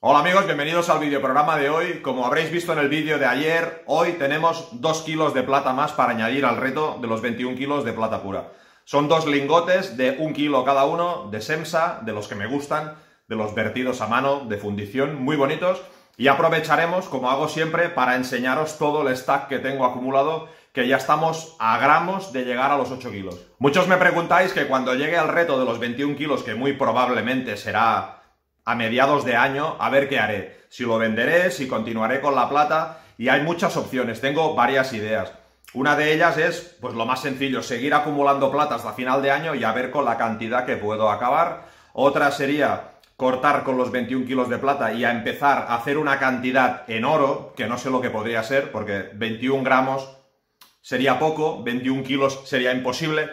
Hola amigos, bienvenidos al videoprograma de hoy. Como habréis visto en el vídeo de ayer, hoy tenemos 2 kilos de plata más para añadir al reto de los 21 kilos de plata pura. Son dos lingotes de 1 kilo cada uno, de SEMSA, de los que me gustan, de los vertidos a mano, de fundición, muy bonitos. Y aprovecharemos, como hago siempre, para enseñaros todo el stack que tengo acumulado, que ya estamos a gramos de llegar a los 8 kilos. Muchos me preguntáis que cuando llegue al reto de los 21 kilos, que muy probablemente será a mediados de año a ver qué haré. Si lo venderé, si continuaré con la plata y hay muchas opciones, tengo varias ideas. Una de ellas es, pues lo más sencillo, seguir acumulando plata hasta final de año y a ver con la cantidad que puedo acabar. Otra sería cortar con los 21 kilos de plata y a empezar a hacer una cantidad en oro, que no sé lo que podría ser, porque 21 gramos sería poco, 21 kilos sería imposible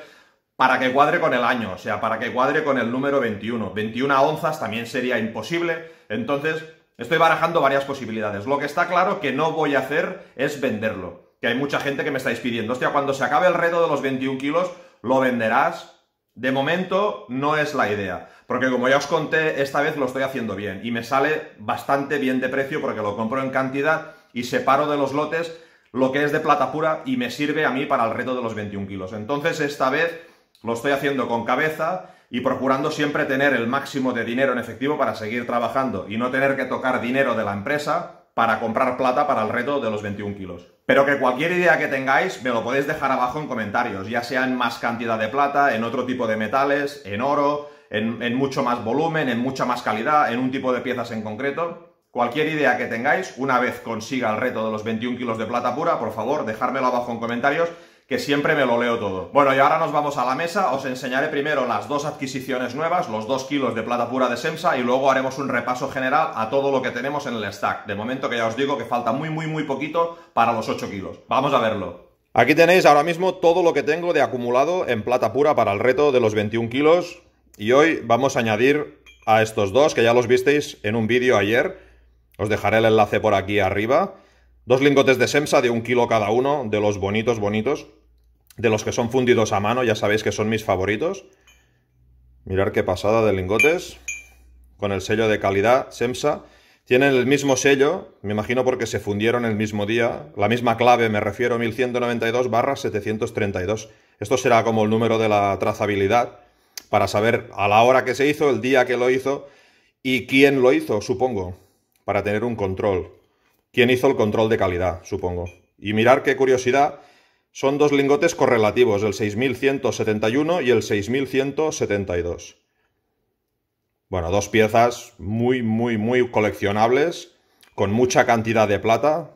para que cuadre con el año, o sea, para que cuadre con el número 21. 21 onzas también sería imposible, entonces estoy barajando varias posibilidades. Lo que está claro que no voy a hacer es venderlo, que hay mucha gente que me estáis pidiendo, hostia, cuando se acabe el reto de los 21 kilos, ¿lo venderás? De momento no es la idea, porque como ya os conté, esta vez lo estoy haciendo bien y me sale bastante bien de precio porque lo compro en cantidad y separo de los lotes lo que es de plata pura y me sirve a mí para el reto de los 21 kilos. Entonces esta vez lo estoy haciendo con cabeza y procurando siempre tener el máximo de dinero en efectivo para seguir trabajando y no tener que tocar dinero de la empresa para comprar plata para el reto de los 21 kilos. Pero que cualquier idea que tengáis me lo podéis dejar abajo en comentarios, ya sea en más cantidad de plata, en otro tipo de metales, en oro, en, mucho más volumen, en mucha más calidad, en un tipo de piezas en concreto. Cualquier idea que tengáis, una vez consiga el reto de los 21 kilos de plata pura, por favor, dejármelo abajo en comentarios que siempre me lo leo todo. Bueno, y ahora nos vamos a la mesa, os enseñaré primero las dos adquisiciones nuevas, los dos kilos de plata pura de Semsa, y luego haremos un repaso general a todo lo que tenemos en el stack. De momento que ya os digo que falta muy, muy, muy poquito para los 8 kilos. Vamos a verlo. Aquí tenéis ahora mismo todo lo que tengo de acumulado en plata pura para el reto de los 21 kilos. Y hoy vamos a añadir a estos dos que ya los visteis en un vídeo ayer. Os dejaré el enlace por aquí arriba. Dos lingotes de Semsa de un kilo cada uno, de los bonitos, bonitos, de los que son fundidos a mano, ya sabéis que son mis favoritos. Mirar qué pasada de lingotes, con el sello de calidad Semsa. Tienen el mismo sello, me imagino porque se fundieron el mismo día, la misma clave, me refiero, 1192 barra 732. Esto será como el número de la trazabilidad, para saber a la hora que se hizo, el día que lo hizo y quién lo hizo, supongo, para tener un control. ¿Quién hizo el control de calidad, supongo. Y mirar qué curiosidad, son dos lingotes correlativos, el 6171 y el 6172. Bueno, dos piezas muy, muy, muy coleccionables, con mucha cantidad de plata.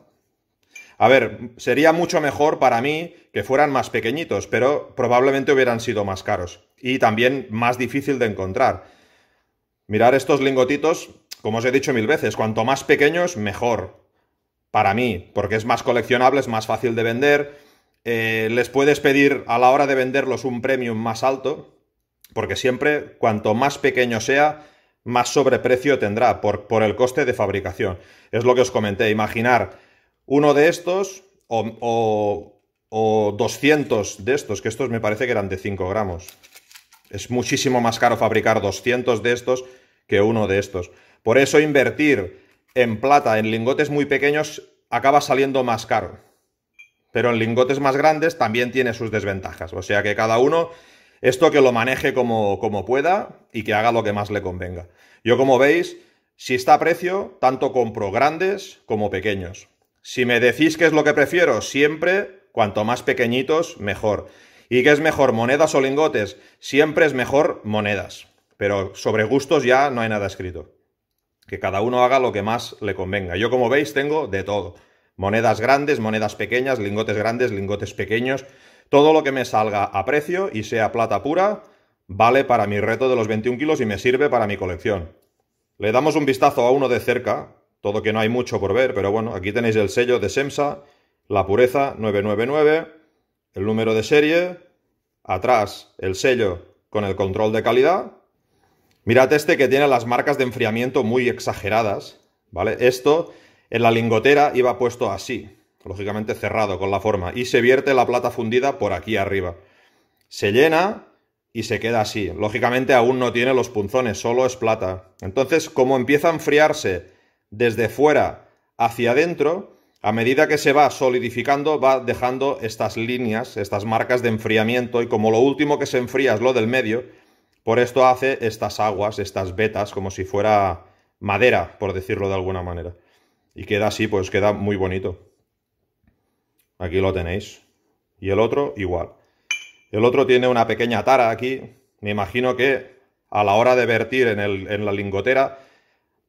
A ver, sería mucho mejor para mí que fueran más pequeñitos, pero probablemente hubieran sido más caros y también más difícil de encontrar. Mirar estos lingotitos, como os he dicho mil veces, cuanto más pequeños, mejor para mí, porque es más coleccionable, es más fácil de vender. Eh, les puedes pedir a la hora de venderlos un premium más alto, porque siempre, cuanto más pequeño sea, más sobreprecio tendrá por, por el coste de fabricación. Es lo que os comenté. Imaginar uno de estos o, o 200 de estos, que estos me parece que eran de 5 gramos. Es muchísimo más caro fabricar 200 de estos que uno de estos. Por eso invertir en plata, en lingotes muy pequeños, acaba saliendo más caro. Pero en lingotes más grandes también tiene sus desventajas. O sea que cada uno, esto que lo maneje como, como pueda y que haga lo que más le convenga. Yo como veis, si está a precio, tanto compro grandes como pequeños. Si me decís qué es lo que prefiero, siempre, cuanto más pequeñitos, mejor. ¿Y qué es mejor, monedas o lingotes? Siempre es mejor monedas. Pero sobre gustos ya no hay nada escrito que cada uno haga lo que más le convenga. Yo, como veis, tengo de todo. Monedas grandes, monedas pequeñas, lingotes grandes, lingotes pequeños. Todo lo que me salga a precio y sea plata pura, vale para mi reto de los 21 kilos y me sirve para mi colección. Le damos un vistazo a uno de cerca, todo que no hay mucho por ver, pero bueno, aquí tenéis el sello de SEMSA, la pureza 999, el número de serie, atrás el sello con el control de calidad Mirad este que tiene las marcas de enfriamiento muy exageradas, ¿vale? Esto en la lingotera iba puesto así, lógicamente cerrado con la forma, y se vierte la plata fundida por aquí arriba. Se llena y se queda así. Lógicamente aún no tiene los punzones, solo es plata. Entonces, como empieza a enfriarse desde fuera hacia adentro, a medida que se va solidificando, va dejando estas líneas, estas marcas de enfriamiento, y como lo último que se enfría es lo del medio, por esto hace estas aguas, estas vetas, como si fuera madera, por decirlo de alguna manera. Y queda así, pues queda muy bonito. Aquí lo tenéis. Y el otro igual. El otro tiene una pequeña tara aquí. Me imagino que a la hora de vertir en, la lingotera,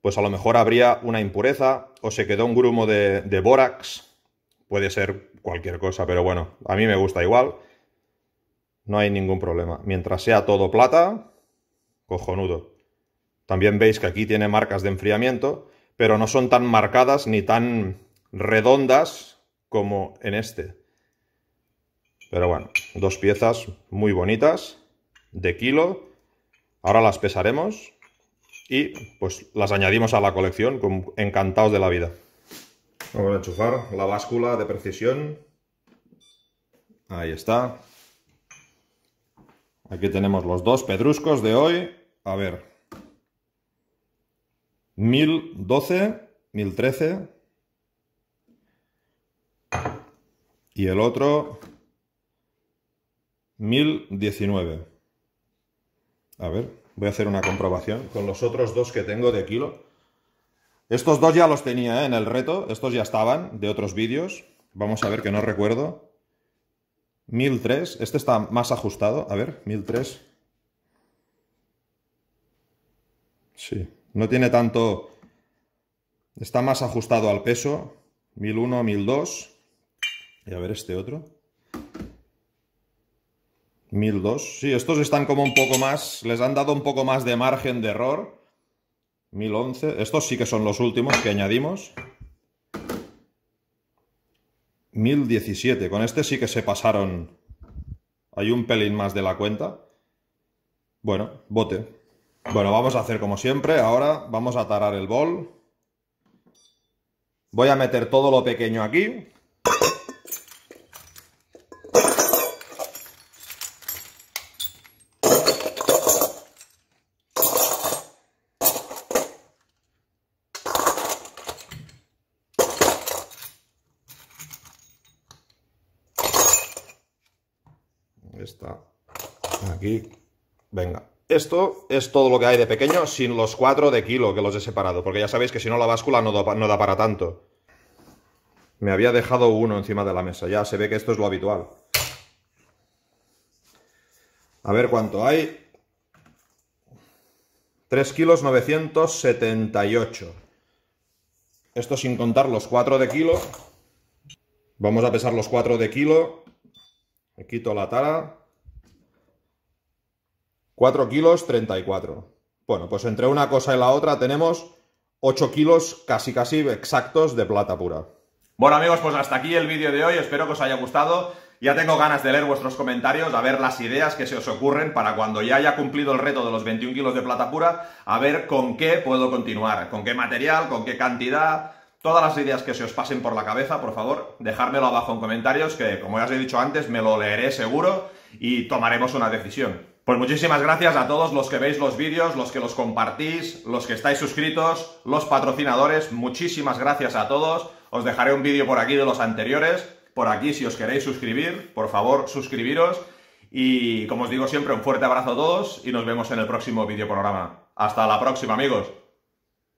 pues a lo mejor habría una impureza o se quedó un grumo de, de bórax. Puede ser cualquier cosa, pero bueno, a mí me gusta igual. No hay ningún problema. Mientras sea todo plata, cojonudo. También veis que aquí tiene marcas de enfriamiento, pero no son tan marcadas ni tan redondas como en este. Pero bueno, dos piezas muy bonitas, de kilo. Ahora las pesaremos y pues las añadimos a la colección, encantados de la vida. Vamos a enchufar la báscula de precisión. Ahí está. Aquí tenemos los dos pedruscos de hoy a ver, 1012, 1013 y el otro 1019. A ver, voy a hacer una comprobación con los otros dos que tengo de kilo. Estos dos ya los tenía ¿eh? en el reto, estos ya estaban de otros vídeos. Vamos a ver que no recuerdo. 1003, este está más ajustado, a ver, 1003. Sí, no tiene tanto... Está más ajustado al peso, 1001, 1002. Y a ver este otro. 1002. Sí, estos están como un poco más... Les han dado un poco más de margen de error. 1011. Estos sí que son los últimos que añadimos. 1017. Con este sí que se pasaron. Hay un pelín más de la cuenta. Bueno, bote. Bueno, vamos a hacer como siempre. Ahora vamos a tarar el bol. Voy a meter todo lo pequeño aquí. Está aquí. Venga. Esto es todo lo que hay de pequeño sin los 4 de kilo que los he separado, porque ya sabéis que si no la báscula no da, para tanto. Me había dejado uno encima de la mesa, ya se ve que esto es lo habitual. A ver cuánto hay. 3 kilos 978. Esto sin contar los 4 de kilo. Vamos a pesar los 4 de kilo. Me quito la tara. 4 kilos 34. Bueno, pues entre una cosa y la otra tenemos 8 kilos casi casi exactos de plata pura. Bueno amigos, pues hasta aquí el vídeo de hoy, espero que os haya gustado. Ya tengo ganas de leer vuestros comentarios, a ver las ideas que se os ocurren para cuando ya haya cumplido el reto de los 21 kilos de plata pura, a ver con qué puedo continuar, con qué material, con qué cantidad, todas las ideas que se os pasen por la cabeza, por favor, dejármelo abajo en comentarios, que como ya os he dicho antes, me lo leeré seguro y tomaremos una decisión. Pues muchísimas gracias a todos los que veis los vídeos, los que los compartís, los que estáis suscritos, los patrocinadores, muchísimas gracias a todos. Os dejaré un vídeo por aquí de los anteriores, por aquí si os queréis suscribir, por favor suscribiros. Y como os digo siempre, un fuerte abrazo a todos y nos vemos en el próximo programa. Hasta la próxima amigos.